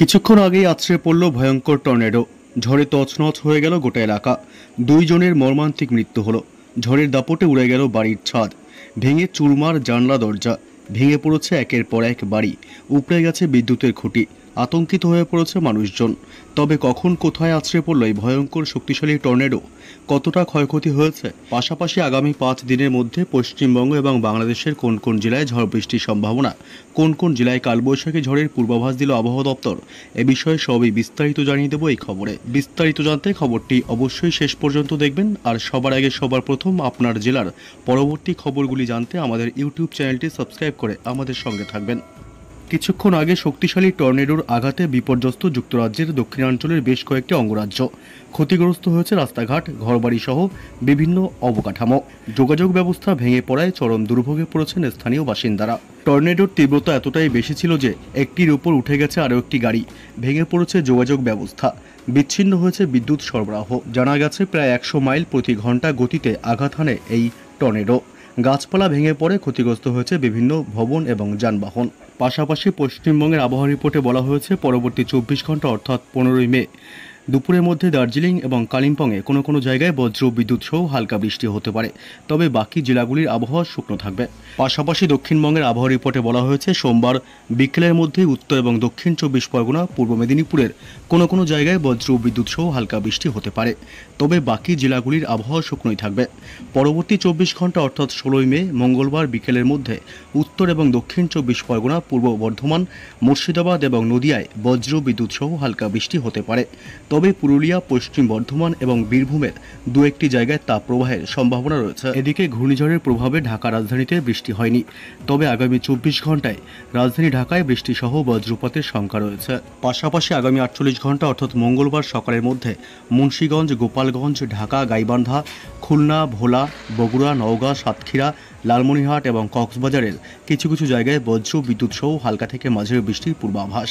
কিছুক্ষণ আগেই আছড়ে পড়ল ভয়ঙ্কর টর্নেডো ঝড়ে তছনছ হয়ে গেল গোটা এলাকা দুইজনের মর্মান্তিক মৃত্যু হলো ঝড়ের দাপটে উড়ে গেল বাড়ির ছাদ ভেঙে চুরমার জানলা দরজা ভেঙে পড়েছে একের পর এক বাড়ি উপড়ে গেছে বিদ্যুতের খুঁটি আতঙ্কিত হয়ে পড়েছে মানুষজন তবে কখন কোথায় আছড়ে পড়ল এই ভয়ঙ্কর শক্তিশালী টর্নেডো কতটা ক্ষয়ক্ষতি হয়েছে পাশাপাশি আগামী পাঁচ দিনের মধ্যে পশ্চিমবঙ্গ এবং বাংলাদেশের কোন কোন জেলায় ঝড় বৃষ্টির সম্ভাবনা কোন কোন জেলায় কালবৈশাখী ঝড়ের পূর্বাভাস দিল আবহাওয়া দপ্তর এ বিষয়ে সবই বিস্তারিত জানিয়ে দেব এই খবরে বিস্তারিত জানতে খবরটি অবশ্যই শেষ পর্যন্ত দেখবেন আর সবার আগে সবার প্রথম আপনার জেলার পরবর্তী খবরগুলি জানতে আমাদের ইউটিউব চ্যানেলটি সাবস্ক্রাইব করে আমাদের সঙ্গে থাকবেন কিছুক্ষণ আগে শক্তিশালী টর্নেডোর আঘাতে বিপর্যস্ত যুক্তরাজ্যের দক্ষিণাঞ্চলের বেশ কয়েকটি অঙ্গরাজ্য ক্ষতিগ্রস্ত হয়েছে রাস্তাঘাট ঘরবাড়ি সহ বিভিন্ন অবকাঠামো যোগাযোগ ব্যবস্থা ভেঙে পড়ায় চরম দুর্ভোগে পড়েছেন স্থানীয় বাসিন্দারা টর্নেডোর তীব্রতা এতটাই বেশি ছিল যে একটির উপর উঠে গেছে আরও একটি গাড়ি ভেঙে পড়েছে যোগাযোগ ব্যবস্থা বিচ্ছিন্ন হয়েছে বিদ্যুৎ সরবরাহ জানা গেছে প্রায় একশো মাইল প্রতি ঘন্টা গতিতে আঘাত হানে এই টর্নেডো গাছপালা ভেঙে পড়ে ক্ষতিগ্রস্ত হয়েছে বিভিন্ন ভবন এবং যানবাহন পাশাপাশি পশ্চিমবঙ্গের আবহাওয়া রিপোর্টে বলা হয়েছে পরবর্তী চব্বিশ ঘন্টা অর্থাৎ পনেরোই মে দুপুরের মধ্যে দার্জিলিং এবং কালিম্পংয়ে কোনো কোনো জায়গায় বজ্র বিদ্যুৎ সহ হালকা বৃষ্টি হতে পারে তবে বাকি জেলাগুলির আবহাওয়া শুকনো থাকবে পাশাপাশি দক্ষিণবঙ্গের আবহাওয়া রিপোর্টে বলা হয়েছে সোমবার বিকেলের মধ্যে উত্তর এবং দক্ষিণ চব্বিশ পরগনা পূর্ব মেদিনীপুরের কোনো কোনো জায়গায় বজ্র বিদ্যুৎ সহ হালকা বৃষ্টি হতে পারে তবে বাকি জেলাগুলির আবহাওয়া শুকনোই থাকবে পরবর্তী চব্বিশ ঘন্টা অর্থাৎ ষোলোই মে মঙ্গলবার বিকেলের মধ্যে উত্তর এবং দক্ষিণ চব্বিশ পরগনা পূর্ব বর্ধমান মুর্শিদাবাদ এবং নদিয়ায় বজ্র বিদ্যুৎ সহ হালকা বৃষ্টি হতে পারে তবে তবে পুরুলিয়া পশ্চিম বর্ধমান এবং বীরভূমের দু একটি জায়গায় তাপ প্রবাহের সম্ভাবনা রয়েছে এদিকে ঘূর্ণিঝড়ের প্রভাবে ঢাকা রাজধানীতে বৃষ্টি হয়নি তবে আগামী চব্বিশ ঘন্টায় রাজধানী ঢাকায় বৃষ্টি সহ বজ্রপাতের শঙ্কা রয়েছে পাশাপাশি আগামী আটচল্লিশ ঘন্টা অর্থাৎ মঙ্গলবার সকালের মধ্যে মুন্সীগঞ্জ গোপালগঞ্জ ঢাকা গাইবান্ধা খুলনা ভোলা বগুড়া নওগাঁ সাতক্ষীরা লালমনিহাট এবং কক্সবাজারের কিছু কিছু জায়গায় বজ্র বিদ্যুৎ সহ হালকা থেকে মাঝের বৃষ্টির পূর্বাভাস